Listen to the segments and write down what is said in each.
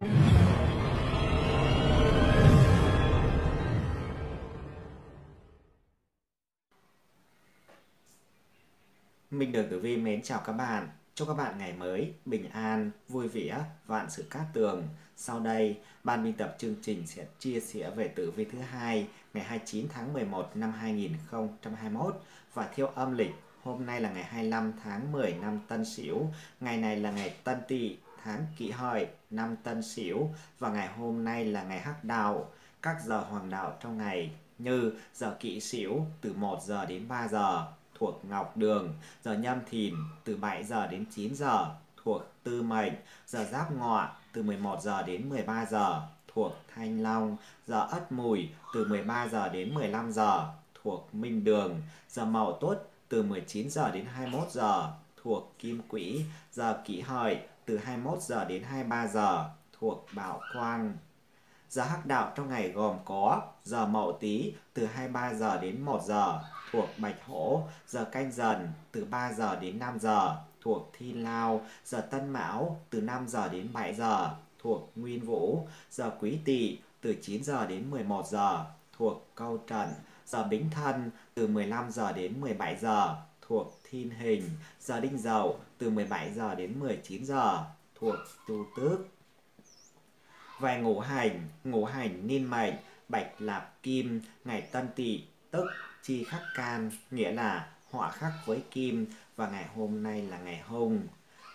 Minh Đường Tử Vi mến chào các bạn. Chúc các bạn ngày mới bình an, vui vẻ, vạn sự cát tường. Sau đây, ban biên tập chương trình sẽ chia sẻ về tử vi thứ hai ngày 29 tháng 11 năm 2021 và theo âm lịch. Hôm nay là ngày 25 tháng 10 năm Tân Sửu, ngày này là ngày Tân Tỵ, tháng kỷ hợi, năm tân sửu và ngày hôm nay là ngày hắc đạo. Các giờ hoàng đạo trong ngày như giờ kỵ sửu từ 1 giờ đến 3 giờ thuộc Ngọc Đường, giờ nhâm thìn từ 7 giờ đến 9 giờ thuộc Tư Mệnh, giờ Giáp Ngọ từ 11 giờ đến 13 giờ thuộc Thanh Long, giờ Ất Mùi từ 13 giờ đến 15 giờ thuộc Minh Đường, giờ Mậu Tuất từ 19 giờ đến 21 giờ thuộc Kim Quỹ, giờ Kỷ Hợi từ 21 giờ đến 23 giờ thuộc Bảo Quang. Giờ hắc đạo trong ngày gồm có giờ Mậu Tý từ 23 giờ đến 1 giờ thuộc Bạch Hổ, giờ Canh Dần từ 3 giờ đến 5 giờ thuộc Thiên Lao, giờ Tân Mão từ 5 giờ đến 7 giờ thuộc Nguyên Vũ, giờ Quý Tỵ từ 9 giờ đến 11 giờ thuộc Câu Trần, giờ Bính Thân từ 15 giờ đến 17 giờ thuộc Thiên Hình, giờ Đinh Dậu từ 17 giờ đến 19 giờ thuộc Tu Tước. Về ngũ hành, ngũ hành niên mệnh, bạch lạp kim, ngày tân tỵ, tức chi khắc can, nghĩa là họa khắc với kim và ngày hôm nay là ngày hùng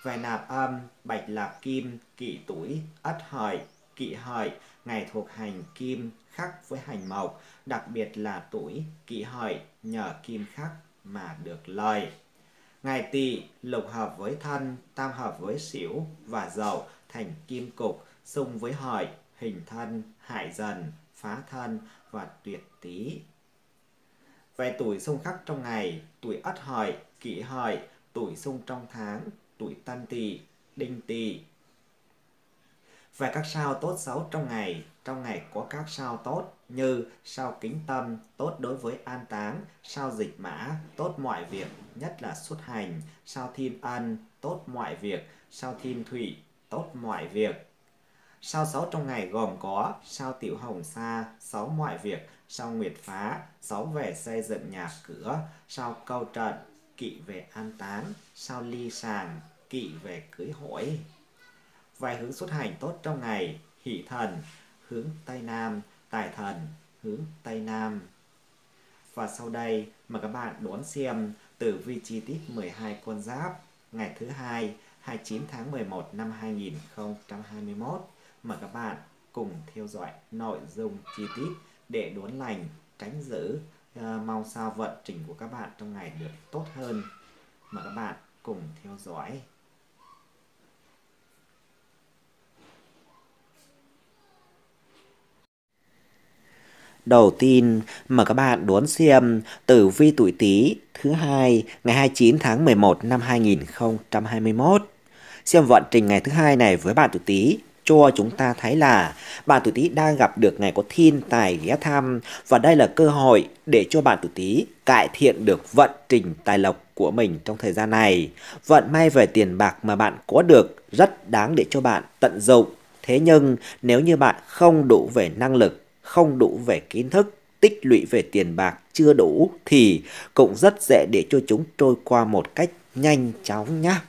Về nạp âm, bạch lạp kim, kỵ tuổi, ất hợi, kỵ hợi, ngày thuộc hành kim khắc với hành mộc, đặc biệt là tuổi kỵ hợi nhờ kim khắc mà được lời Ngài tỵ lục hợp với thân, tam hợp với xỉu và dậu thành kim cục, xung với hợi, hình thân, hại dần, phá thân và tuyệt tý. Về tuổi xung khắc trong ngày, tuổi ất hợi, kỷ hợi, tuổi xung trong tháng, tuổi tân tỵ, đinh tỵ. Về các sao tốt xấu trong ngày, trong ngày có các sao tốt như sao kính tâm, tốt đối với an táng, sao dịch mã, tốt mọi việc, nhất là xuất hành, sao thiên ân, tốt mọi việc, sao thiên thủy, tốt mọi việc. Sao sáu trong ngày gồm có sao tiểu hồng sa, sáu mọi việc, sao nguyệt phá, sáu về xây dựng nhà cửa, sao câu trận, kỵ về an táng, sao ly sàng, kỵ về cưới hỏi. Vài hướng xuất hành tốt trong ngày, hỷ thần, hướng Tây Nam, tài thần hướng Tây Nam. Và sau đây mời các bạn đón xem tử vi chi tiết 12 con giáp ngày thứ hai 29 tháng 11 năm 2021. Mời các bạn cùng theo dõi nội dung chi tiết để đốn lành, tránh giữ, uh, ờ, mong sao vận trình của các bạn trong ngày được tốt hơn. Mời các bạn cùng theo dõi. Đầu tiên, mời các bạn đón xem tử vi tuổi Tý thứ hai ngày 29 tháng 11 năm 2021. Xem vận trình ngày thứ hai này với bạn tuổi Tý cho chúng ta thấy là bạn tuổi Tý đang gặp được ngày có thiên tài ghé thăm và đây là cơ hội để cho bạn tuổi Tý cải thiện được vận trình tài lộc của mình trong thời gian này. Vận may về tiền bạc mà bạn có được rất đáng để cho bạn tận dụng. Thế nhưng nếu như bạn không đủ về năng lực không đủ về kiến thức, tích lũy về tiền bạc chưa đủ thì cũng rất dễ để cho chúng trôi qua một cách nhanh chóng nhá.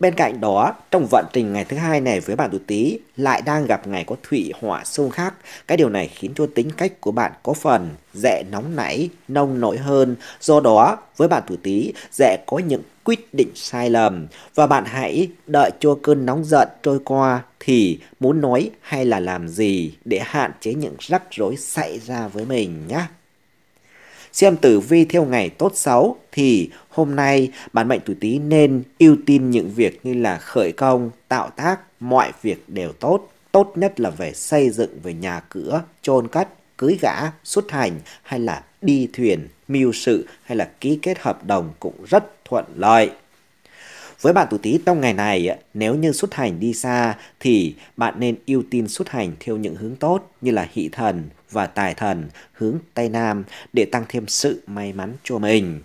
Bên cạnh đó, trong vận trình ngày thứ hai này với bạn tuổi Tý lại đang gặp ngày có thủy hỏa xung khắc. Cái điều này khiến cho tính cách của bạn có phần dễ nóng nảy, nông nổi hơn. Do đó, với bạn tuổi Tý dễ có những quyết định sai lầm và bạn hãy đợi cho cơn nóng giận trôi qua thì muốn nói hay là làm gì để hạn chế những rắc rối xảy ra với mình nhé xem tử vi theo ngày tốt xấu thì hôm nay bản mệnh tuổi Tý nên ưu tiên những việc như là khởi công, tạo tác, mọi việc đều tốt. Tốt nhất là về xây dựng về nhà cửa, chôn cất, cưới gã, xuất hành hay là đi thuyền, mưu sự hay là ký kết hợp đồng cũng rất thuận lợi. Với bạn tuổi Tý trong ngày này, nếu như xuất hành đi xa thì bạn nên ưu tiên xuất hành theo những hướng tốt như là hỷ thần, và tài thần hướng Tây Nam để tăng thêm sự may mắn cho mình.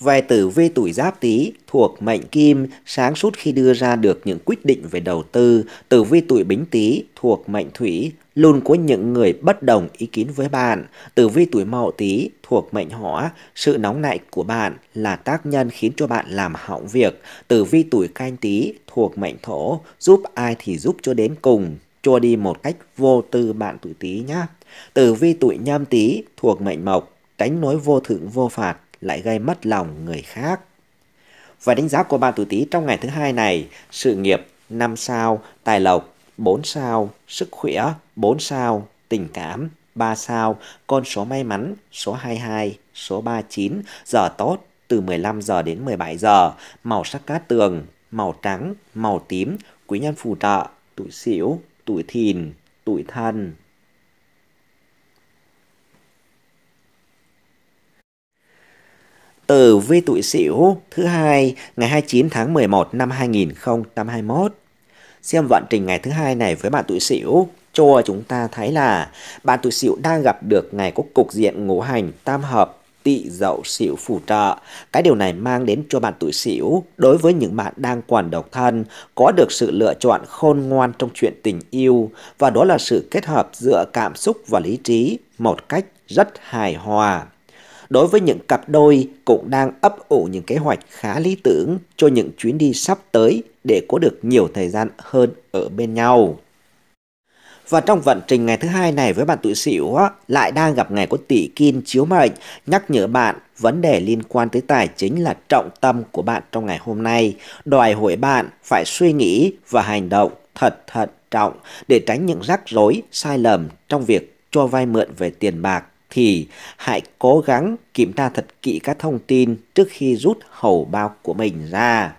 Vài tử vi tuổi giáp tý thuộc mệnh kim, sáng suốt khi đưa ra được những quyết định về đầu tư. Tử vi tuổi bính tý thuộc mệnh thủy, luôn có những người bất đồng ý kiến với bạn. Tử vi tuổi mậu tý thuộc mệnh hỏa, sự nóng nảy của bạn là tác nhân khiến cho bạn làm hỏng việc. Tử vi tuổi canh tý thuộc mệnh thổ, giúp ai thì giúp cho đến cùng chua đi một cách vô tư bạn tuổi tý nhá. Tử vi tuổi nhâm tý thuộc mệnh mộc, tránh nối vô thượng vô phạt lại gây mất lòng người khác. Và đánh giá của bạn tuổi tý trong ngày thứ hai này, sự nghiệp 5 sao, tài lộc 4 sao, sức khỏe 4 sao, tình cảm 3 sao, con số may mắn số 22, số 39, giờ tốt từ 15 giờ đến 17 giờ, màu sắc cát tường, màu trắng, màu tím, quý nhân phù trợ, tuổi sửu, tuổi thìn, tuổi thân. Tử vi tuổi Sửu thứ hai ngày 29 tháng 11 năm 2021. Xem vận trình ngày thứ hai này với bạn tuổi Sửu cho chúng ta thấy là bạn tuổi Sửu đang gặp được ngày có cục diện ngũ hành tam hợp tị dậu xỉu phù trợ. Cái điều này mang đến cho bạn tuổi xỉu đối với những bạn đang còn độc thân có được sự lựa chọn khôn ngoan trong chuyện tình yêu và đó là sự kết hợp giữa cảm xúc và lý trí một cách rất hài hòa. Đối với những cặp đôi cũng đang ấp ủ những kế hoạch khá lý tưởng cho những chuyến đi sắp tới để có được nhiều thời gian hơn ở bên nhau. Và trong vận trình ngày thứ hai này với bạn tuổi Sửu lại đang gặp ngày có tỷ kim chiếu mệnh, nhắc nhở bạn vấn đề liên quan tới tài chính là trọng tâm của bạn trong ngày hôm nay, đòi hỏi bạn phải suy nghĩ và hành động thật thận trọng để tránh những rắc rối, sai lầm trong việc cho vay mượn về tiền bạc thì hãy cố gắng kiểm tra thật kỹ các thông tin trước khi rút hầu bao của mình ra.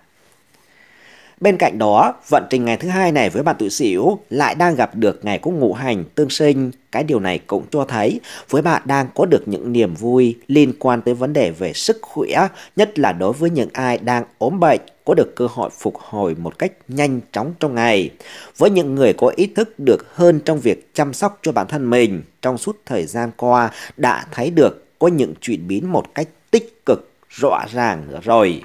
Bên cạnh đó, vận trình ngày thứ hai này với bạn tuổi sửu lại đang gặp được ngày cung ngũ hành tương sinh. Cái điều này cũng cho thấy với bạn đang có được những niềm vui liên quan tới vấn đề về sức khỏe, nhất là đối với những ai đang ốm bệnh có được cơ hội phục hồi một cách nhanh chóng trong ngày. Với những người có ý thức được hơn trong việc chăm sóc cho bản thân mình, trong suốt thời gian qua đã thấy được có những chuyển biến một cách tích cực rõ ràng rồi.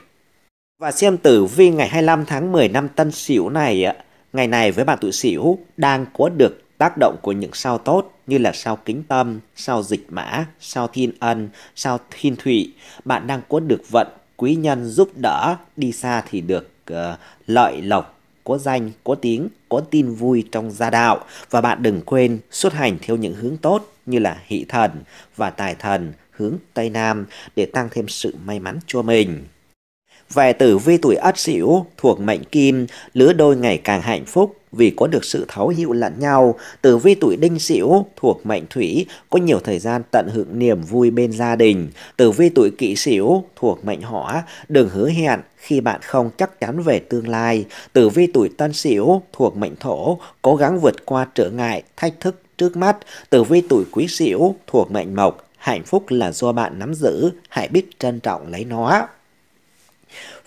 Và xem tử vi ngày 25 tháng 10 năm Tân Sửu này ngày này với bạn tuổi Sửu đang có được tác động của những sao tốt như là sao kính tâm, sao dịch mã, sao thiên ân, sao thiên thủy, bạn đang có được vận quý nhân giúp đỡ, đi xa thì được uh, lợi lộc, có danh, có tiếng, có tin vui trong gia đạo và bạn đừng quên xuất hành theo những hướng tốt như là hỷ thần và tài thần hướng Tây Nam để tăng thêm sự may mắn cho mình. Về tử vi tuổi ất sửu thuộc mệnh kim, lứa đôi ngày càng hạnh phúc vì có được sự thấu hiểu lẫn nhau. Tử vi tuổi đinh sửu thuộc mệnh thủy có nhiều thời gian tận hưởng niềm vui bên gia đình. Tử vi tuổi kỷ sửu thuộc mệnh hỏa đừng hứa hẹn khi bạn không chắc chắn về tương lai. Tử vi tuổi tân sửu thuộc mệnh thổ cố gắng vượt qua trở ngại, thách thức trước mắt. Tử vi tuổi quý sửu thuộc mệnh mộc hạnh phúc là do bạn nắm giữ, hãy biết trân trọng lấy nó.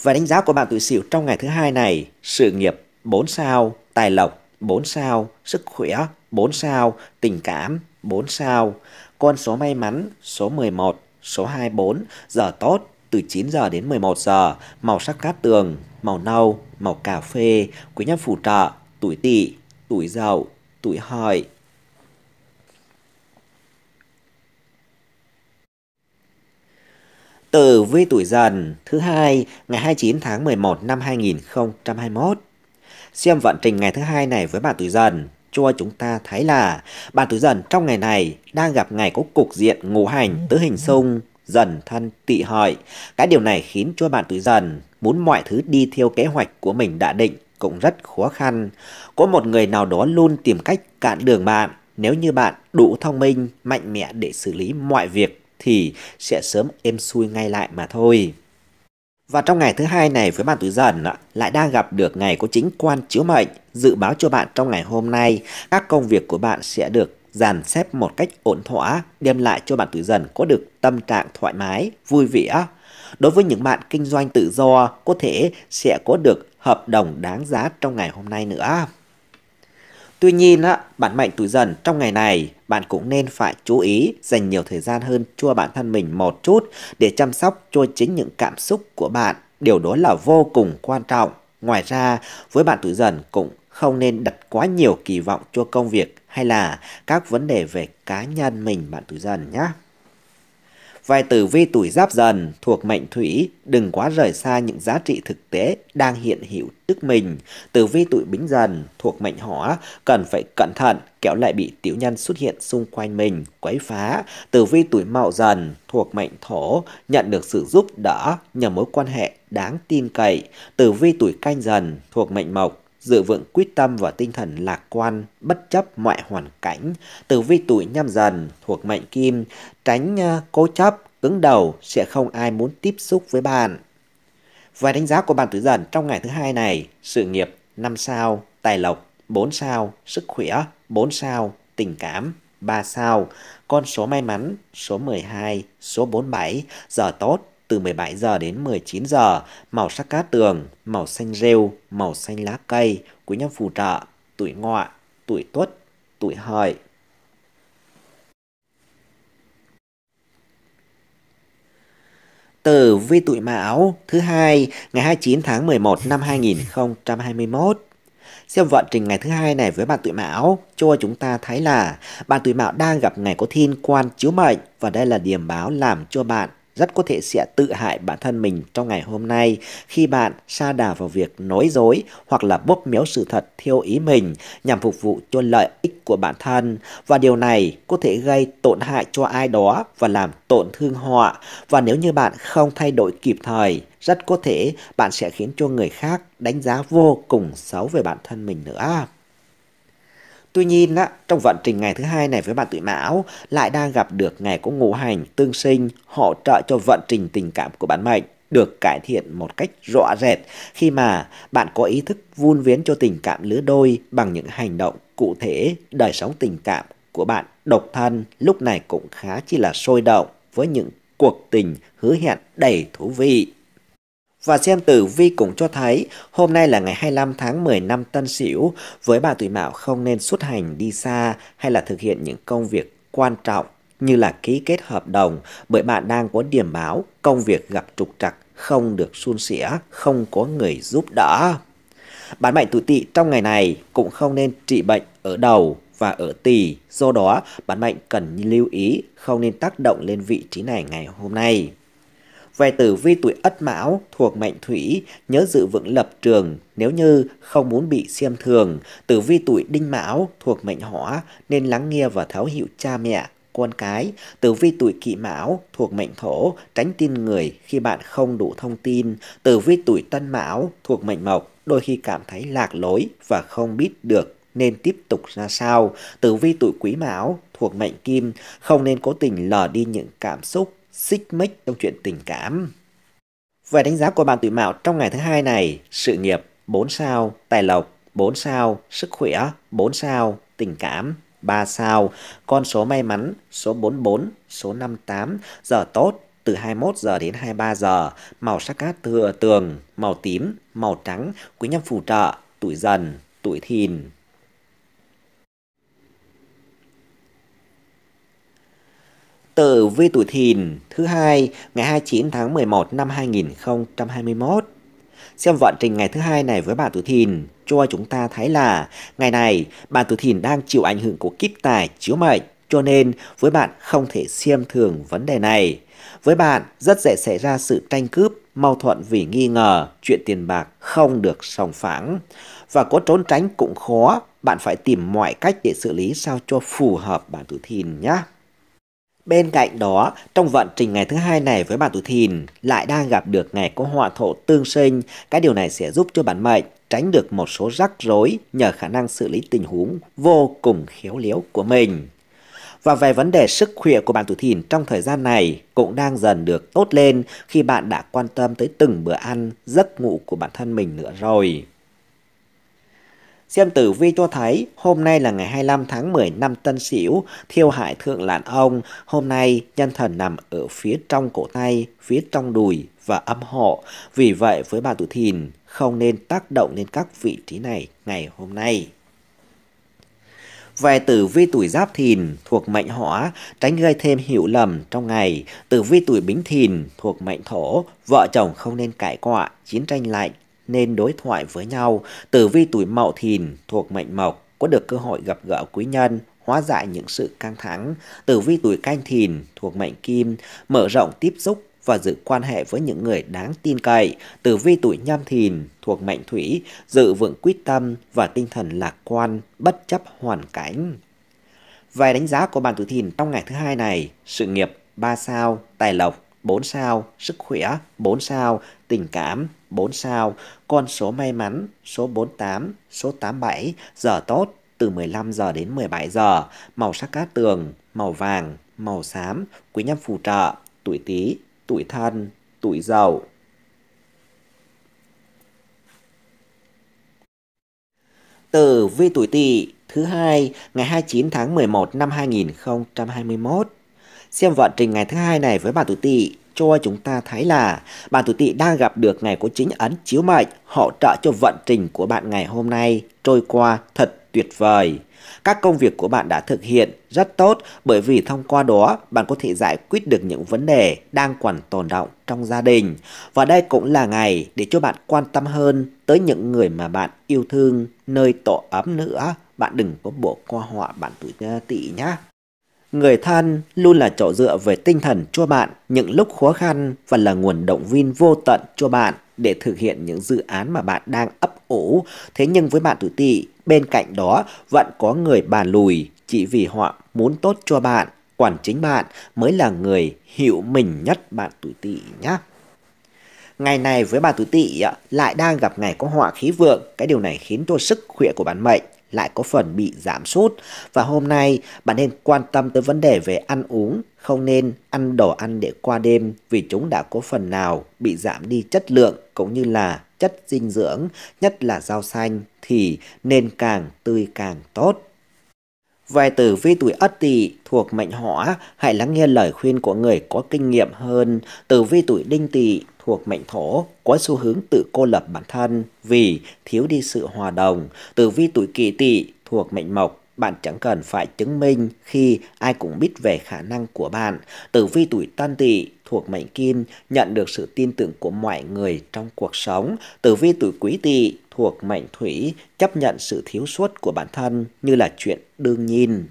Và đánh giá của bạn tuổi Sửu trong ngày thứ hai này, sự nghiệp 4 sao, tài lộc 4 sao, sức khỏe 4 sao, tình cảm 4 sao. Con số may mắn số 11, số 24, giờ tốt từ 9 giờ đến 11 giờ, màu sắc cát tường, màu nâu, màu cà phê, quý nhân phù trợ, tuổi tỵ, tuổi dậu, tuổi hợi, tử vi tuổi dần thứ hai ngày 29 tháng 11 năm 2021. Xem vận trình ngày thứ hai này với bạn tuổi dần cho chúng ta thấy là bạn tuổi dần trong ngày này đang gặp ngày có cục diện ngũ hành ừ, tứ hình ừ. xung dần thân tị hợi. Cái điều này khiến cho bạn tuổi dần muốn mọi thứ đi theo kế hoạch của mình đã định cũng rất khó khăn. Có một người nào đó luôn tìm cách cạn đường bạn nếu như bạn đủ thông minh, mạnh mẽ để xử lý mọi việc thì sẽ sớm êm xuôi ngay lại mà thôi. Và trong ngày thứ hai này với bạn tuổi dần lại đang gặp được ngày có chính quan chiếu mệnh dự báo cho bạn trong ngày hôm nay các công việc của bạn sẽ được dàn xếp một cách ổn thỏa đem lại cho bạn tuổi dần có được tâm trạng thoải mái vui vẻ đối với những bạn kinh doanh tự do có thể sẽ có được hợp đồng đáng giá trong ngày hôm nay nữa Tuy nhiên, bản mệnh tuổi dần trong ngày này, bạn cũng nên phải chú ý dành nhiều thời gian hơn cho bản thân mình một chút để chăm sóc cho chính những cảm xúc của bạn. Điều đó là vô cùng quan trọng. Ngoài ra, với bạn tuổi dần cũng không nên đặt quá nhiều kỳ vọng cho công việc hay là các vấn đề về cá nhân mình bạn tuổi dần nhé. Vài tử vi tuổi giáp dần thuộc mệnh thủy, đừng quá rời xa những giá trị thực tế đang hiện hữu trước mình. Tử vi tuổi bính dần thuộc mệnh hỏa, cần phải cẩn thận, kẻo lại bị tiểu nhân xuất hiện xung quanh mình, quấy phá. Tử vi tuổi mậu dần thuộc mệnh thổ, nhận được sự giúp đỡ nhờ mối quan hệ đáng tin cậy. Tử vi tuổi canh dần thuộc mệnh mộc, Dự vững quyết tâm và tinh thần lạc quan, bất chấp mọi hoàn cảnh, tử vi tuổi nhâm dần thuộc mệnh kim, tránh à, cố chấp, cứng đầu sẽ không ai muốn tiếp xúc với bạn. Vài đánh giá của bạn tuổi dần trong ngày thứ hai này, sự nghiệp 5 sao, tài lộc 4 sao, sức khỏe 4 sao, tình cảm 3 sao, con số may mắn số 12, số 47, giờ tốt từ 17 giờ đến 19 giờ, màu sắc cát tường, màu xanh rêu, màu xanh lá cây, của nhâm phù trợ, tuổi ngọ, tuổi tuất, tuổi hợi. từ vi tuổi mão thứ hai ngày 29 tháng 11 năm 2021. Xem vận trình ngày thứ hai này với bạn tuổi mão cho chúng ta thấy là bạn tuổi mão đang gặp ngày có thiên quan chiếu mệnh và đây là điểm báo làm cho bạn rất có thể sẽ tự hại bản thân mình trong ngày hôm nay khi bạn sa đà vào việc nói dối hoặc là bóp méo sự thật theo ý mình nhằm phục vụ cho lợi ích của bản thân và điều này có thể gây tổn hại cho ai đó và làm tổn thương họ và nếu như bạn không thay đổi kịp thời rất có thể bạn sẽ khiến cho người khác đánh giá vô cùng xấu về bản thân mình nữa. Tuy nhiên, á, trong vận trình ngày thứ hai này với bạn tuổi mão lại đang gặp được ngày có ngũ hành tương sinh hỗ trợ cho vận trình tình cảm của bạn mệnh được cải thiện một cách rõ rệt khi mà bạn có ý thức vun viến cho tình cảm lứa đôi bằng những hành động cụ thể đời sống tình cảm của bạn độc thân lúc này cũng khá chỉ là sôi động với những cuộc tình hứa hẹn đầy thú vị và xem tử vi cũng cho thấy hôm nay là ngày 25 tháng 10 năm Tân Sửu, với bà tuổi Mão không nên xuất hành đi xa hay là thực hiện những công việc quan trọng như là ký kết hợp đồng bởi bạn đang có điểm báo công việc gặp trục trặc không được suôn sẻ, không có người giúp đỡ. Bạn mệnh tuổi Tỵ trong ngày này cũng không nên trị bệnh ở đầu và ở tỳ, do đó bạn mệnh cần lưu ý không nên tác động lên vị trí này ngày hôm nay về tử vi tuổi ất mão thuộc mệnh thủy, nhớ giữ vững lập trường nếu như không muốn bị xem thường. Tử vi tuổi đinh mão thuộc mệnh hỏa nên lắng nghe và tháo hiệu cha mẹ, con cái. Tử vi tuổi kỵ mão thuộc mệnh thổ, tránh tin người khi bạn không đủ thông tin. Tử vi tuổi tân mão thuộc mệnh mộc, đôi khi cảm thấy lạc lối và không biết được nên tiếp tục ra sao. Tử vi tuổi quý mão thuộc mệnh kim, không nên cố tình lờ đi những cảm xúc xích mích trong chuyện tình cảm. Về đánh giá của bạn tuổi mạo trong ngày thứ hai này, sự nghiệp 4 sao, tài lộc 4 sao, sức khỏe 4 sao, tình cảm 3 sao, con số may mắn số 44, số 58, giờ tốt từ 21 giờ đến 23 giờ, màu sắc cát thừa tường, màu tím, màu trắng, quý nhân phù trợ, tuổi dần, tuổi thìn. tử vi tuổi thìn thứ hai ngày 29 tháng 11 năm 2021. Xem vận trình ngày thứ hai này với bà tuổi thìn cho chúng ta thấy là ngày này bà tuổi thìn đang chịu ảnh hưởng của kiếp tài chiếu mệnh cho nên với bạn không thể xem thường vấn đề này. Với bạn rất dễ xảy ra sự tranh cướp, mâu thuẫn vì nghi ngờ, chuyện tiền bạc không được sòng phẳng. Và có trốn tránh cũng khó, bạn phải tìm mọi cách để xử lý sao cho phù hợp bản tuổi thìn nhé. Bên cạnh đó, trong vận trình ngày thứ hai này với bạn tuổi thìn lại đang gặp được ngày có họa thổ tương sinh, cái điều này sẽ giúp cho bản mệnh tránh được một số rắc rối nhờ khả năng xử lý tình huống vô cùng khéo léo của mình. Và về vấn đề sức khỏe của bạn tuổi thìn trong thời gian này cũng đang dần được tốt lên khi bạn đã quan tâm tới từng bữa ăn, giấc ngủ của bản thân mình nữa rồi. Xem tử vi cho thấy hôm nay là ngày 25 tháng 10 năm Tân Sửu, thiêu hại thượng lạn ông. Hôm nay nhân thần nằm ở phía trong cổ tay, phía trong đùi và âm hộ. Vì vậy với bà tuổi thìn không nên tác động lên các vị trí này ngày hôm nay. Về tử vi tuổi giáp thìn thuộc mệnh hỏa, tránh gây thêm hiểu lầm trong ngày. Tử vi tuổi bính thìn thuộc mệnh thổ, vợ chồng không nên cãi quạ chiến tranh lạnh nên đối thoại với nhau. Tử vi tuổi mậu thìn thuộc mệnh mộc có được cơ hội gặp gỡ quý nhân, hóa giải những sự căng thẳng. Tử vi tuổi canh thìn thuộc mệnh kim, mở rộng tiếp xúc và giữ quan hệ với những người đáng tin cậy. Tử vi tuổi nhâm thìn thuộc mệnh thủy, giữ vững quyết tâm và tinh thần lạc quan, bất chấp hoàn cảnh. Vài đánh giá của bạn tuổi thìn trong ngày thứ hai này, sự nghiệp 3 sao, tài lộc 4 sao, sức khỏe 4 sao, tình cảm 4 sao, con số may mắn số 48, số 87, giờ tốt từ 15 giờ đến 17 giờ, màu sắc cát tường, màu vàng, màu xám, quý nhân phù trợ, tuổi Tý, tuổi Thân, tuổi Dậu. từ vi tuổi Tỵ thứ hai ngày 29 tháng 11 năm 2021. Xem vận trình ngày thứ hai này với bà tuổi Tỵ cho chúng ta thấy là bạn tuổi tỵ đang gặp được ngày của chính ấn chiếu mệnh, hỗ trợ cho vận trình của bạn ngày hôm nay trôi qua thật tuyệt vời. Các công việc của bạn đã thực hiện rất tốt bởi vì thông qua đó bạn có thể giải quyết được những vấn đề đang còn tồn động trong gia đình. Và đây cũng là ngày để cho bạn quan tâm hơn tới những người mà bạn yêu thương nơi tổ ấm nữa. Bạn đừng có bỏ qua họa bạn tuổi tỵ nhé. Người thân luôn là chỗ dựa về tinh thần cho bạn những lúc khó khăn và là nguồn động viên vô tận cho bạn để thực hiện những dự án mà bạn đang ấp ủ. Thế nhưng với bạn tuổi tỵ bên cạnh đó vẫn có người bàn lùi chỉ vì họ muốn tốt cho bạn, Quản chính bạn mới là người hiểu mình nhất bạn tuổi tỵ nhé. Ngày này với bà tuổi tỵ lại đang gặp ngày có họa khí vượng, cái điều này khiến cho sức khỏe của bạn mệnh lại có phần bị giảm sút. Và hôm nay bạn nên quan tâm tới vấn đề về ăn uống, không nên ăn đồ ăn để qua đêm vì chúng đã có phần nào bị giảm đi chất lượng cũng như là chất dinh dưỡng, nhất là rau xanh thì nên càng tươi càng tốt. vài tử vi tuổi Ất Tỵ thuộc mệnh Hỏa, hãy lắng nghe lời khuyên của người có kinh nghiệm hơn. Tử vi tuổi Đinh Tỵ thuộc mệnh thổ có xu hướng tự cô lập bản thân vì thiếu đi sự hòa đồng. Tử vi tuổi kỳ tỵ thuộc mệnh mộc bạn chẳng cần phải chứng minh khi ai cũng biết về khả năng của bạn. Tử vi tuổi tân tỵ thuộc mệnh kim nhận được sự tin tưởng của mọi người trong cuộc sống. Tử vi tuổi quý tỵ thuộc mệnh thủy chấp nhận sự thiếu sót của bản thân như là chuyện đương nhiên.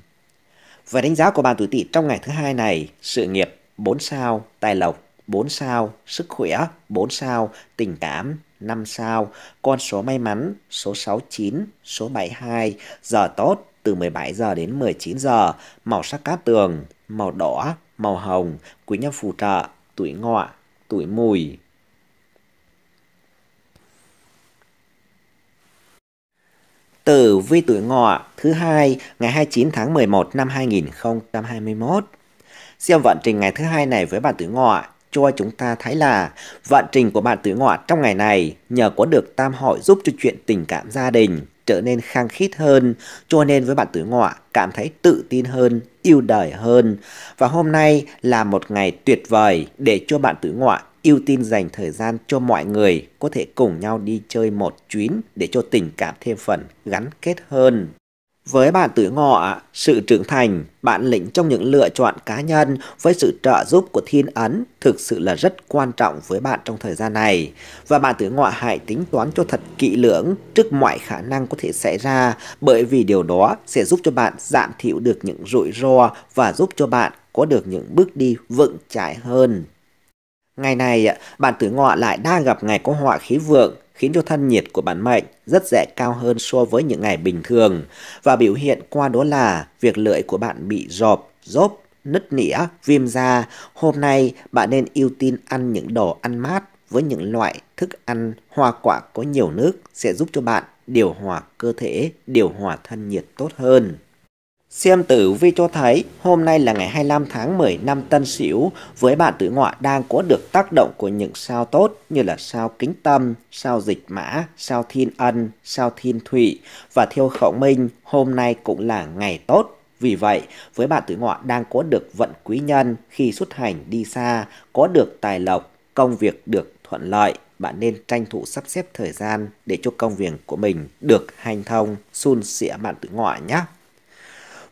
Về đánh giá của bạn tuổi tỵ trong ngày thứ hai này, sự nghiệp 4 sao, tài lộc 4 sao, sức khỏe 4 sao, tình cảm 5 sao, con số may mắn số 69, số 72, giờ tốt từ 17 giờ đến 19 giờ, màu sắc cát tường, màu đỏ, màu hồng, quý nhân phù trợ, tuổi ngọ, tuổi mùi. Tử vi tuổi ngọ thứ hai ngày 29 tháng 11 năm 2021. Xem vận trình ngày thứ hai này với bạn tuổi ngọ cho chúng ta thấy là vận trình của bạn tứ ngọ trong ngày này nhờ có được tam hội giúp cho chuyện tình cảm gia đình trở nên khang khít hơn, cho nên với bạn tứ ngọ cảm thấy tự tin hơn, yêu đời hơn. Và hôm nay là một ngày tuyệt vời để cho bạn tứ ngọ ưu tiên dành thời gian cho mọi người có thể cùng nhau đi chơi một chuyến để cho tình cảm thêm phần gắn kết hơn. Với bạn tuổi ngọ, sự trưởng thành, bản lĩnh trong những lựa chọn cá nhân với sự trợ giúp của thiên ấn thực sự là rất quan trọng với bạn trong thời gian này. Và bạn tuổi ngọ hãy tính toán cho thật kỹ lưỡng trước mọi khả năng có thể xảy ra bởi vì điều đó sẽ giúp cho bạn giảm thiểu được những rủi ro và giúp cho bạn có được những bước đi vững chãi hơn. Ngày này, bạn tuổi ngọ lại đang gặp ngày có họa khí vượng khiến cho thân nhiệt của bạn mệnh rất dễ cao hơn so với những ngày bình thường và biểu hiện qua đó là việc lưỡi của bạn bị rộp, rốp, nứt nĩa, viêm da. Hôm nay bạn nên ưu tiên ăn những đồ ăn mát với những loại thức ăn hoa quả có nhiều nước sẽ giúp cho bạn điều hòa cơ thể, điều hòa thân nhiệt tốt hơn. Xem tử vi cho thấy hôm nay là ngày 25 tháng 10 năm Tân Sửu với bạn tử ngọ đang có được tác động của những sao tốt như là sao Kính Tâm, sao Dịch Mã, sao Thiên Ân, sao Thiên Thủy và theo khẩu minh hôm nay cũng là ngày tốt. Vì vậy, với bạn tử ngọ đang có được vận quý nhân khi xuất hành đi xa, có được tài lộc, công việc được thuận lợi bạn nên tranh thủ sắp xếp thời gian để cho công việc của mình được hành thông, xun sẻ bạn tử ngọ nhé.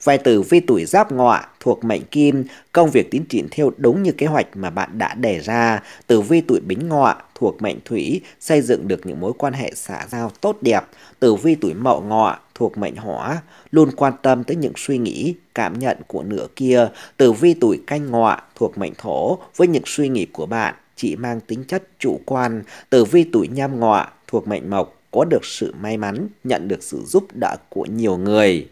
Vai từ vi tuổi giáp ngọ thuộc mệnh kim, công việc tiến triển theo đúng như kế hoạch mà bạn đã đề ra. Tử vi tuổi bính ngọ thuộc mệnh thủy, xây dựng được những mối quan hệ xã giao tốt đẹp. Tử vi tuổi mậu ngọ thuộc mệnh hỏa, luôn quan tâm tới những suy nghĩ, cảm nhận của nửa kia. Tử vi tuổi canh ngọ thuộc mệnh thổ, với những suy nghĩ của bạn chỉ mang tính chất chủ quan. Tử vi tuổi nhâm ngọ thuộc mệnh mộc, có được sự may mắn, nhận được sự giúp đỡ của nhiều người.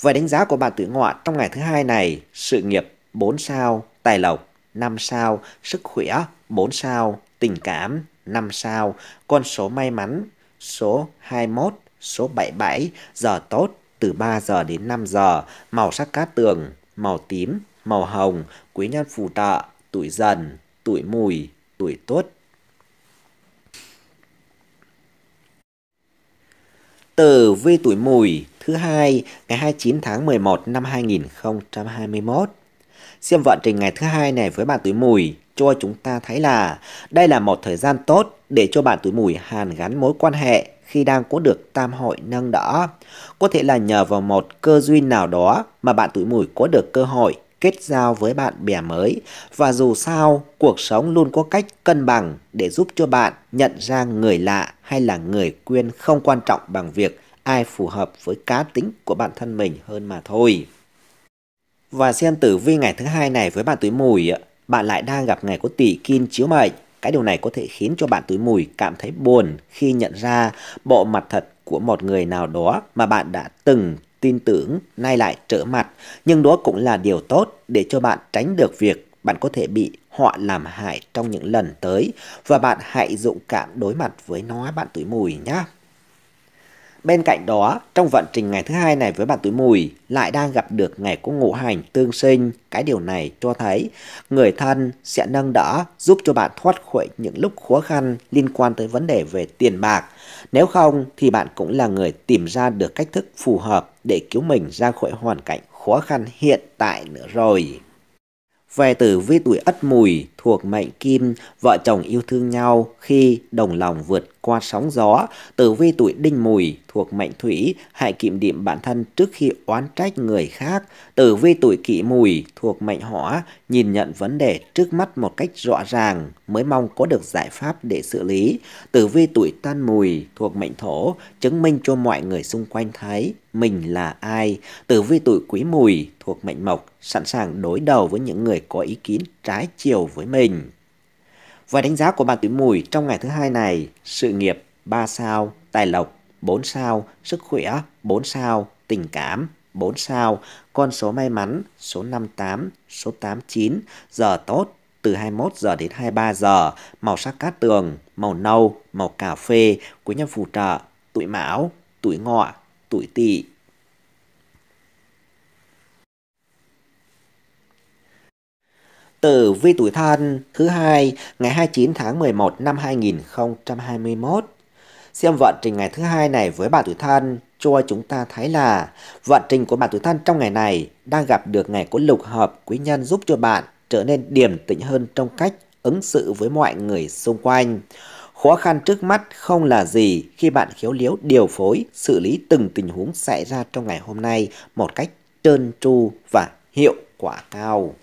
Vậy đánh giá của bà tuổi ngọ trong ngày thứ hai này, sự nghiệp 4 sao, tài lộc 5 sao, sức khỏe 4 sao, tình cảm 5 sao, con số may mắn số 21, số 77, giờ tốt từ 3 giờ đến 5 giờ, màu sắc cát tường, màu tím, màu hồng, quý nhân phù trợ, tuổi dần, tuổi mùi, tuổi tuất, tử vi tuổi mùi thứ hai ngày 29 tháng 11 năm 2021. Xem vận trình ngày thứ hai này với bạn tuổi mùi cho chúng ta thấy là đây là một thời gian tốt để cho bạn tuổi mùi hàn gắn mối quan hệ khi đang có được tam hội nâng đỡ. Có thể là nhờ vào một cơ duyên nào đó mà bạn tuổi mùi có được cơ hội kết giao với bạn bè mới và dù sao cuộc sống luôn có cách cân bằng để giúp cho bạn nhận ra người lạ hay là người quen không quan trọng bằng việc ai phù hợp với cá tính của bản thân mình hơn mà thôi. Và xem tử vi ngày thứ hai này với bạn tuổi mùi, bạn lại đang gặp ngày có tỷ kim chiếu mệnh. Cái điều này có thể khiến cho bạn tuổi mùi cảm thấy buồn khi nhận ra bộ mặt thật của một người nào đó mà bạn đã từng tin tưởng nay lại trở mặt, nhưng đó cũng là điều tốt để cho bạn tránh được việc bạn có thể bị họ làm hại trong những lần tới và bạn hãy dũng cảm đối mặt với nó bạn tuổi mùi nhé. Bên cạnh đó, trong vận trình ngày thứ hai này với bạn tuổi mùi lại đang gặp được ngày của ngũ hành tương sinh. Cái điều này cho thấy người thân sẽ nâng đỡ giúp cho bạn thoát khỏi những lúc khó khăn liên quan tới vấn đề về tiền bạc. Nếu không thì bạn cũng là người tìm ra được cách thức phù hợp để cứu mình ra khỏi hoàn cảnh khó khăn hiện tại nữa rồi. Về tử vi tuổi ất mùi thuộc mệnh kim, vợ chồng yêu thương nhau khi đồng lòng vượt qua sóng gió, tử vi tuổi đinh mùi thuộc mệnh thủy, hãy kiệm điểm bản thân trước khi oán trách người khác. Tử vi tuổi kỷ mùi thuộc mệnh hỏa, nhìn nhận vấn đề trước mắt một cách rõ ràng, mới mong có được giải pháp để xử lý. Tử vi tuổi tan mùi thuộc mệnh thổ, chứng minh cho mọi người xung quanh thấy mình là ai. Tử vi tuổi quý mùi thuộc mệnh mộc, sẵn sàng đối đầu với những người có ý kiến trái chiều với mình. Với đánh giá của bạn tuổi mùi trong ngày thứ hai này, sự nghiệp 3 sao, tài lộc 4 sao, sức khỏe 4 sao, tình cảm 4 sao, con số may mắn số 58, số 89, giờ tốt từ 21 giờ đến 23 giờ, màu sắc cát tường, màu nâu, màu cà phê, quý nhân phù trợ, tuổi mão, tuổi ngọ, tuổi tỵ tử vi tuổi thân thứ hai ngày 29 tháng 11 năm 2021. Xem vận trình ngày thứ hai này với bà tuổi thân cho chúng ta thấy là vận trình của bà tuổi thân trong ngày này đang gặp được ngày có lục hợp quý nhân giúp cho bạn trở nên điềm tĩnh hơn trong cách ứng xử với mọi người xung quanh. Khó khăn trước mắt không là gì khi bạn khiếu liếu điều phối, xử lý từng tình huống xảy ra trong ngày hôm nay một cách trơn tru và hiệu quả cao.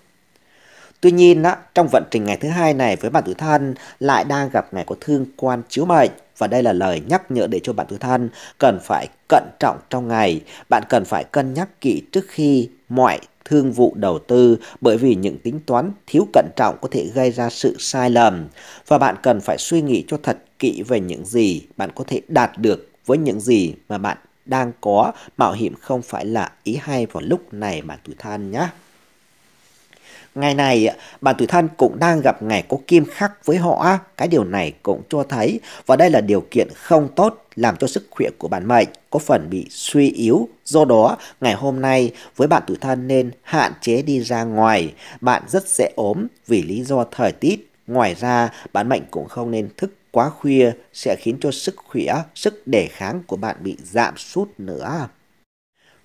Tuy nhiên, á, trong vận trình ngày thứ hai này với bạn tuổi thân lại đang gặp ngày có thương quan chiếu mệnh. Và đây là lời nhắc nhở để cho bạn tuổi thân cần phải cẩn trọng trong ngày. Bạn cần phải cân nhắc kỹ trước khi mọi thương vụ đầu tư bởi vì những tính toán thiếu cẩn trọng có thể gây ra sự sai lầm. Và bạn cần phải suy nghĩ cho thật kỹ về những gì bạn có thể đạt được với những gì mà bạn đang có. Mạo hiểm không phải là ý hay vào lúc này bạn tuổi thân nhé. Ngày này, bạn tuổi thân cũng đang gặp ngày có kim khắc với họ. Cái điều này cũng cho thấy và đây là điều kiện không tốt làm cho sức khỏe của bạn mệnh có phần bị suy yếu. Do đó, ngày hôm nay với bạn tuổi thân nên hạn chế đi ra ngoài. Bạn rất dễ ốm vì lý do thời tiết. Ngoài ra, bạn mệnh cũng không nên thức quá khuya sẽ khiến cho sức khỏe, sức đề kháng của bạn bị giảm sút nữa.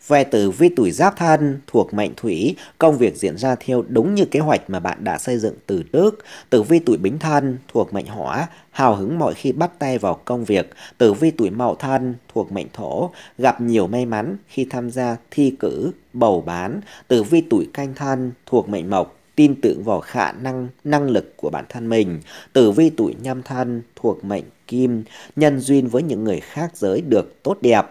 Về tử vi tuổi Giáp Thân thuộc mệnh Thủy, công việc diễn ra theo đúng như kế hoạch mà bạn đã xây dựng từ trước. Tử vi tuổi Bính Thân thuộc mệnh Hỏa, hào hứng mọi khi bắt tay vào công việc. Tử vi tuổi Mậu Thân thuộc mệnh Thổ, gặp nhiều may mắn khi tham gia thi cử, bầu bán. Tử vi tuổi Canh Thân thuộc mệnh Mộc, tin tưởng vào khả năng năng lực của bản thân mình tử vi tuổi nhâm thân thuộc mệnh kim nhân duyên với những người khác giới được tốt đẹp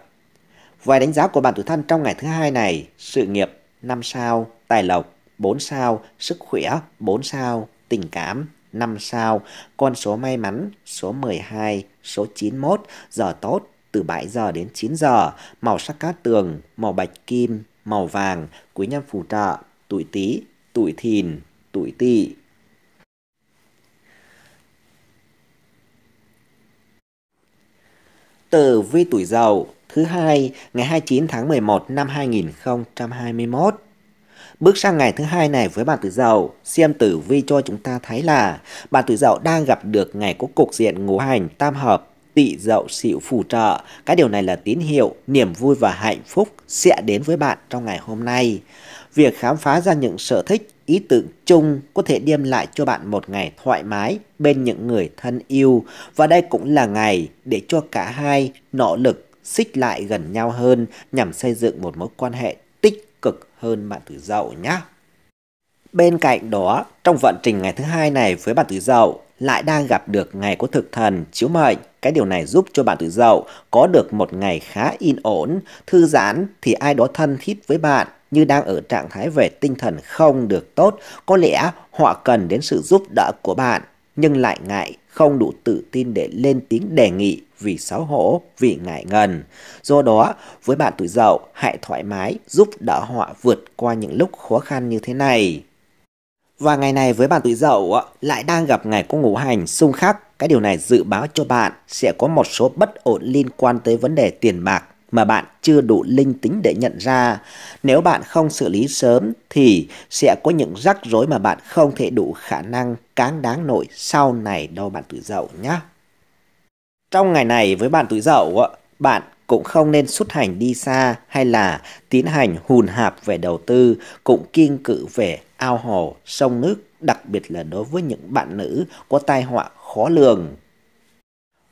Vài đánh giá của bạn tuổi thân trong ngày thứ hai này, sự nghiệp 5 sao, tài lộc 4 sao, sức khỏe 4 sao, tình cảm 5 sao, con số may mắn số 12, số 91, giờ tốt từ 7 giờ đến 9 giờ, màu sắc cát tường, màu bạch kim, màu vàng, quý nhân phù trợ, tuổi Tý, tuổi Thìn, tuổi Tỵ. Tử vi tuổi giàu thứ hai ngày 29 tháng 11 năm 2021. Bước sang ngày thứ hai này với bạn tử dậu, xem tử vi cho chúng ta thấy là bạn tử dậu đang gặp được ngày có cục diện ngũ hành tam hợp tị dậu xịu phù trợ. Cái điều này là tín hiệu niềm vui và hạnh phúc sẽ đến với bạn trong ngày hôm nay. Việc khám phá ra những sở thích, ý tưởng chung có thể đem lại cho bạn một ngày thoải mái bên những người thân yêu và đây cũng là ngày để cho cả hai nỗ lực xích lại gần nhau hơn nhằm xây dựng một mối quan hệ tích cực hơn bạn tử dậu nhé. Bên cạnh đó, trong vận trình ngày thứ hai này với bạn tử dậu lại đang gặp được ngày có thực thần chiếu mệnh. Cái điều này giúp cho bạn tử dậu có được một ngày khá yên ổn, thư giãn thì ai đó thân thiết với bạn như đang ở trạng thái về tinh thần không được tốt, có lẽ họ cần đến sự giúp đỡ của bạn nhưng lại ngại không đủ tự tin để lên tiếng đề nghị vì xấu hổ, vì ngại ngần. Do đó, với bạn tuổi dậu, hãy thoải mái giúp đỡ họ vượt qua những lúc khó khăn như thế này. Và ngày này với bạn tuổi dậu lại đang gặp ngày có ngũ hành xung khắc. Cái điều này dự báo cho bạn sẽ có một số bất ổn liên quan tới vấn đề tiền bạc mà bạn chưa đủ linh tính để nhận ra. Nếu bạn không xử lý sớm thì sẽ có những rắc rối mà bạn không thể đủ khả năng cáng đáng nổi sau này đâu bạn tuổi dậu nhé. Trong ngày này với bạn tuổi dậu, bạn cũng không nên xuất hành đi xa hay là tiến hành hùn hạp về đầu tư, cũng kiên cự về ao hồ, sông nước, đặc biệt là đối với những bạn nữ có tai họa khó lường.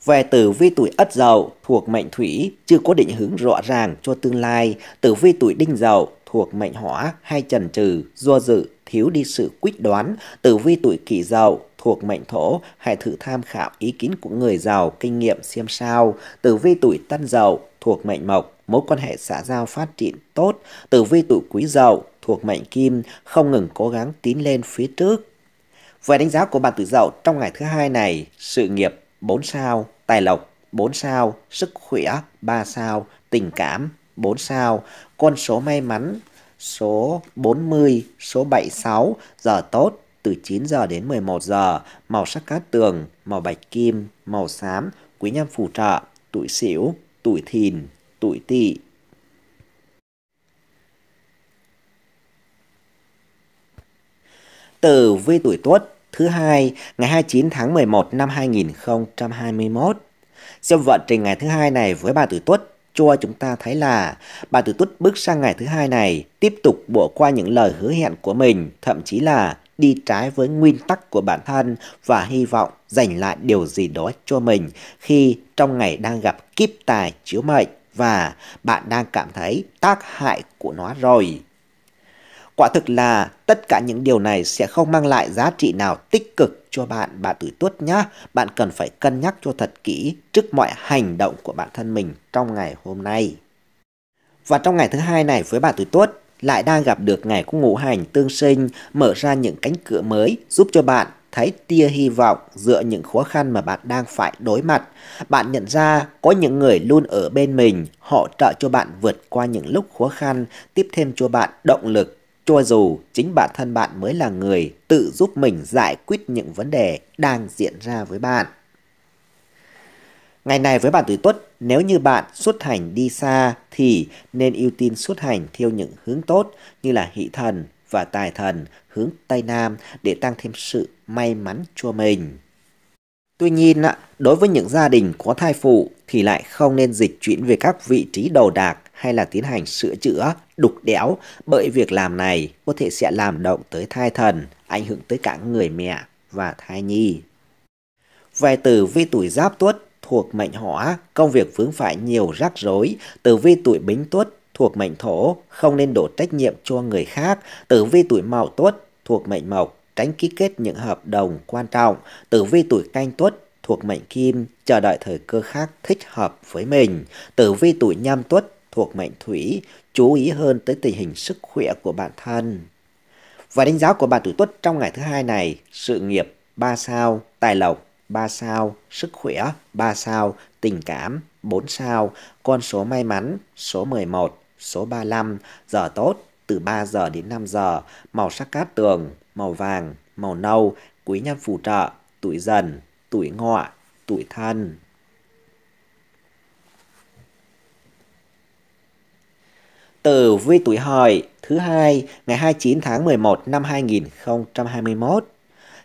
Về tử vi tuổi Ất Dậu thuộc mệnh Thủy chưa có định hướng rõ ràng cho tương lai, tử vi tuổi Đinh Dậu thuộc mệnh Hỏa hay trần trừ do dự, thiếu đi sự quyết đoán, tử vi tuổi Kỷ Dậu thuộc mệnh thổ, hãy thử tham khảo ý kiến của người giàu, kinh nghiệm xem sao, tử vi tuổi tân dậu thuộc mệnh mộc, mối quan hệ xã giao phát triển tốt, tử vi tuổi quý dậu thuộc mệnh kim, không ngừng cố gắng tiến lên phía trước. Về đánh giá của bạn tử dậu trong ngày thứ hai này, sự nghiệp 4 sao, tài lộc 4 sao, sức khỏe 3 sao, tình cảm 4 sao, con số may mắn số 40, số 76, giờ tốt từ 9 giờ đến 11 giờ, màu sắc cát tường, màu bạch kim, màu xám, quý nham phù trợ, tuổi xỉu, tuổi thìn, tuổi tỵ. Tử vi tuổi tuất thứ hai ngày 29 tháng 11 năm 2021. Xem vận trình ngày thứ hai này với bà tuổi tuất cho chúng ta thấy là bà tuổi Tuất bước sang ngày thứ hai này tiếp tục bỏ qua những lời hứa hẹn của mình, thậm chí là đi trái với nguyên tắc của bản thân và hy vọng giành lại điều gì đó cho mình khi trong ngày đang gặp kiếp tài chiếu mệnh và bạn đang cảm thấy tác hại của nó rồi. Quả thực là tất cả những điều này sẽ không mang lại giá trị nào tích cực cho bạn, bạn tuổi tuất nhé. Bạn cần phải cân nhắc cho thật kỹ trước mọi hành động của bản thân mình trong ngày hôm nay. Và trong ngày thứ hai này với bạn tuổi tuất, lại đang gặp được ngày của ngũ hành tương sinh mở ra những cánh cửa mới giúp cho bạn thấy tia hy vọng dựa những khó khăn mà bạn đang phải đối mặt. Bạn nhận ra có những người luôn ở bên mình, họ trợ cho bạn vượt qua những lúc khó khăn, tiếp thêm cho bạn động lực. Cho dù chính bản thân bạn mới là người tự giúp mình giải quyết những vấn đề đang diễn ra với bạn. Ngày này với bạn tuổi Tuất nếu như bạn xuất hành đi xa thì nên ưu tiên xuất hành theo những hướng tốt như là hỷ thần và tài thần hướng Tây Nam để tăng thêm sự may mắn cho mình. Tuy nhiên, đối với những gia đình có thai phụ thì lại không nên dịch chuyển về các vị trí đầu đạc hay là tiến hành sửa chữa, đục đẽo bởi việc làm này có thể sẽ làm động tới thai thần, ảnh hưởng tới cả người mẹ và thai nhi. Về từ vi tuổi giáp tuất thuộc mệnh hỏa, công việc vướng phải nhiều rắc rối, tử vi tuổi bính tuất thuộc mệnh thổ, không nên đổ trách nhiệm cho người khác, tử vi tuổi mậu tuất thuộc mệnh mộc, tránh ký kết những hợp đồng quan trọng, tử vi tuổi canh tuất thuộc mệnh kim, chờ đợi thời cơ khác thích hợp với mình, tử vi tuổi nhâm tuất thuộc mệnh thủy, chú ý hơn tới tình hình sức khỏe của bản thân. Và đánh giá của bạn tuổi tuất trong ngày thứ hai này, sự nghiệp 3 sao, tài lộc 3 sao, sức khỏe 3 sao, tình cảm 4 sao, con số may mắn số 11, số 35, giờ tốt từ 3 giờ đến 5 giờ, màu sắc cát tường, màu vàng, màu nâu, quý nhân phù trợ, tuổi dần, tuổi ngọ, tuổi thân. Tử vi tuổi hợi thứ hai ngày 29 tháng 11 năm 2021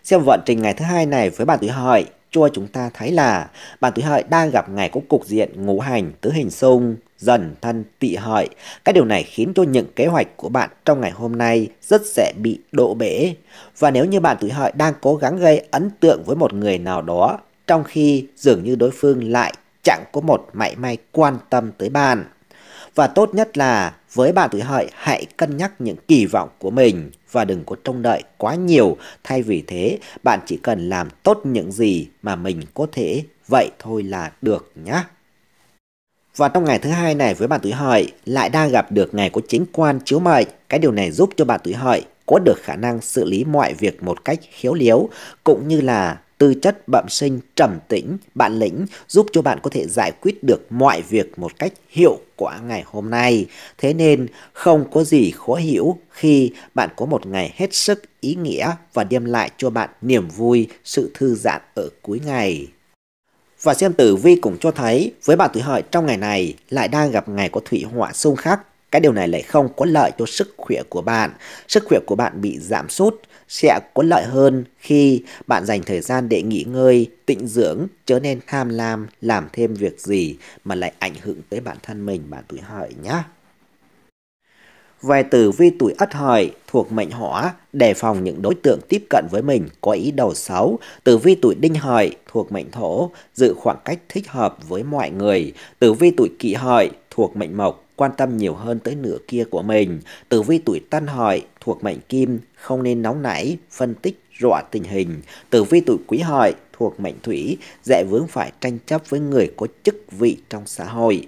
Xem vận trình ngày thứ hai này với bản tuổi hợi, cho chúng ta thấy là bản tuổi hợi đang gặp ngày có cục diện ngũ hành tứ hình xung dần thân tị hợi. các điều này khiến cho những kế hoạch của bạn trong ngày hôm nay rất dễ bị đổ bể. Và nếu như bạn tuổi hợi đang cố gắng gây ấn tượng với một người nào đó, trong khi dường như đối phương lại chẳng có một mảy may quan tâm tới bạn. Và tốt nhất là với bạn tuổi hợi hãy cân nhắc những kỳ vọng của mình và đừng có trông đợi quá nhiều. Thay vì thế, bạn chỉ cần làm tốt những gì mà mình có thể, vậy thôi là được nhé. Và trong ngày thứ hai này với bạn tuổi hợi lại đang gặp được ngày có chính quan chiếu mệnh. Cái điều này giúp cho bạn tuổi hợi có được khả năng xử lý mọi việc một cách khiếu liếu cũng như là tư chất bẩm sinh, trầm tĩnh, bản lĩnh giúp cho bạn có thể giải quyết được mọi việc một cách hiệu quả ngày hôm nay. Thế nên không có gì khó hiểu khi bạn có một ngày hết sức ý nghĩa và đem lại cho bạn niềm vui, sự thư giãn ở cuối ngày. Và xem tử vi cũng cho thấy với bạn tuổi hợi trong ngày này lại đang gặp ngày có thủy họa xung khắc cái điều này lại không có lợi cho sức khỏe của bạn. Sức khỏe của bạn bị giảm sút, sẽ có lợi hơn khi bạn dành thời gian để nghỉ ngơi, tịnh dưỡng, chớ nên tham lam làm thêm việc gì mà lại ảnh hưởng tới bản thân mình bạn tuổi hợi nhé. Vài tử vi tuổi ất hợi thuộc mệnh hỏa, đề phòng những đối tượng tiếp cận với mình có ý đầu xấu. Tử vi tuổi đinh hợi thuộc mệnh thổ, giữ khoảng cách thích hợp với mọi người. Tử vi tuổi kỷ hợi thuộc mệnh mộc, quan tâm nhiều hơn tới nửa kia của mình. Tử vi tuổi tân hợi thuộc mệnh kim, không nên nóng nảy, phân tích rõ tình hình. Tử vi tuổi quý hợi thuộc mệnh thủy, dễ vướng phải tranh chấp với người có chức vị trong xã hội.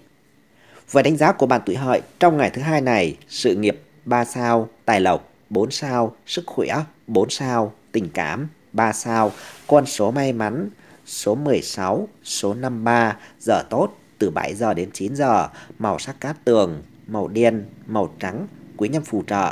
Và đánh giá của bạn tuổi hợi trong ngày thứ hai này, sự nghiệp 3 sao, tài lộc 4 sao, sức khỏe 4 sao, tình cảm 3 sao, con số may mắn số 16, số 53, giờ tốt từ 7 giờ đến 9 giờ, màu sắc cát tường, màu đen, màu trắng, quý nhân phù trợ